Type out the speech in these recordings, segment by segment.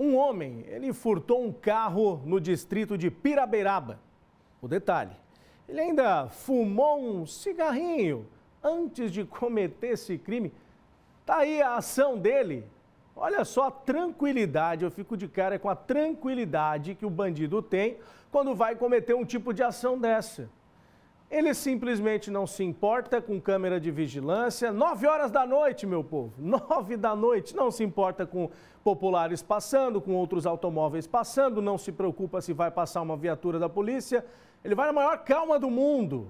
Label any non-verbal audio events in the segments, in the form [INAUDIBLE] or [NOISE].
Um homem, ele furtou um carro no distrito de Pirabeiraba. O detalhe, ele ainda fumou um cigarrinho antes de cometer esse crime. Tá aí a ação dele. Olha só a tranquilidade, eu fico de cara com a tranquilidade que o bandido tem quando vai cometer um tipo de ação dessa. Ele simplesmente não se importa com câmera de vigilância. Nove horas da noite, meu povo. [LAUGHS] Nove da noite. Não se importa com populares passando, com outros automóveis passando. Não se preocupa se vai passar uma viatura da polícia. Ele vai na maior calma do mundo.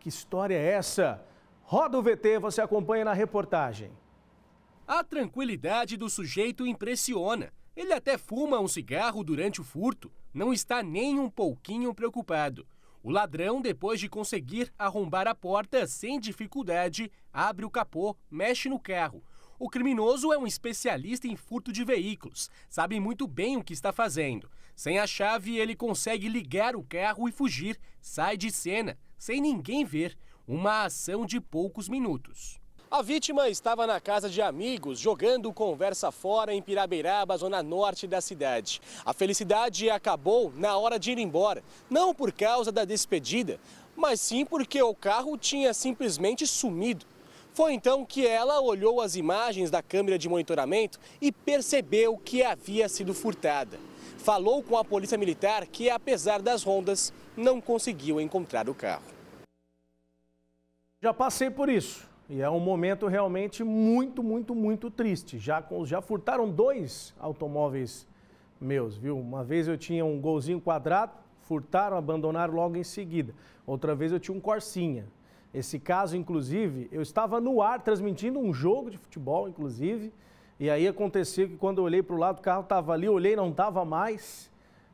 Que história é essa? Roda o VT, você acompanha na reportagem. A tranquilidade do sujeito impressiona. Ele até fuma um cigarro durante o furto. Não está nem um pouquinho preocupado. O ladrão, depois de conseguir arrombar a porta sem dificuldade, abre o capô, mexe no carro. O criminoso é um especialista em furto de veículos, sabe muito bem o que está fazendo. Sem a chave, ele consegue ligar o carro e fugir, sai de cena, sem ninguém ver. Uma ação de poucos minutos. A vítima estava na casa de amigos, jogando conversa fora em Pirabeiraba, zona norte da cidade. A felicidade acabou na hora de ir embora, não por causa da despedida, mas sim porque o carro tinha simplesmente sumido. Foi então que ela olhou as imagens da câmera de monitoramento e percebeu que havia sido furtada. Falou com a polícia militar que, apesar das rondas, não conseguiu encontrar o carro. Já passei por isso. E é um momento realmente muito, muito, muito triste. Já, já furtaram dois automóveis meus, viu? Uma vez eu tinha um golzinho quadrado, furtaram, abandonaram logo em seguida. Outra vez eu tinha um Corsinha. Esse caso, inclusive, eu estava no ar transmitindo um jogo de futebol, inclusive. E aí aconteceu que quando eu olhei para o lado, o carro estava ali, olhei, não estava mais.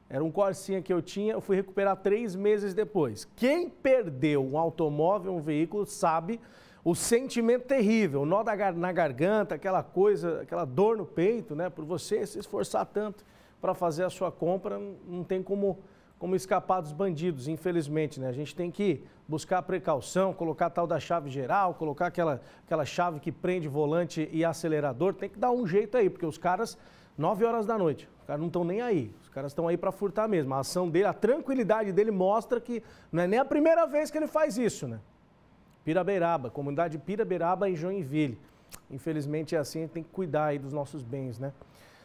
Era um Corsinha que eu tinha, eu fui recuperar três meses depois. Quem perdeu um automóvel, um veículo, sabe o sentimento terrível, o nó da na garganta, aquela coisa, aquela dor no peito, né? Por você se esforçar tanto para fazer a sua compra, não tem como, como escapar dos bandidos, infelizmente, né? A gente tem que buscar precaução, colocar a tal da chave geral, colocar aquela, aquela chave que prende volante e acelerador, tem que dar um jeito aí, porque os caras, 9 horas da noite, os caras não estão nem aí, os caras estão aí para furtar mesmo. A ação dele, a tranquilidade dele mostra que não é nem a primeira vez que ele faz isso, né? Pirabeiraba, comunidade Pirabeiraba em Joinville. Infelizmente é assim, a gente tem que cuidar aí dos nossos bens, né?